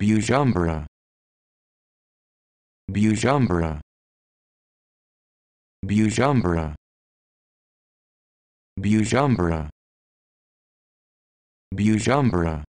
Bujumbura Bujumbura Bujumbura Bujumbura Bujumbura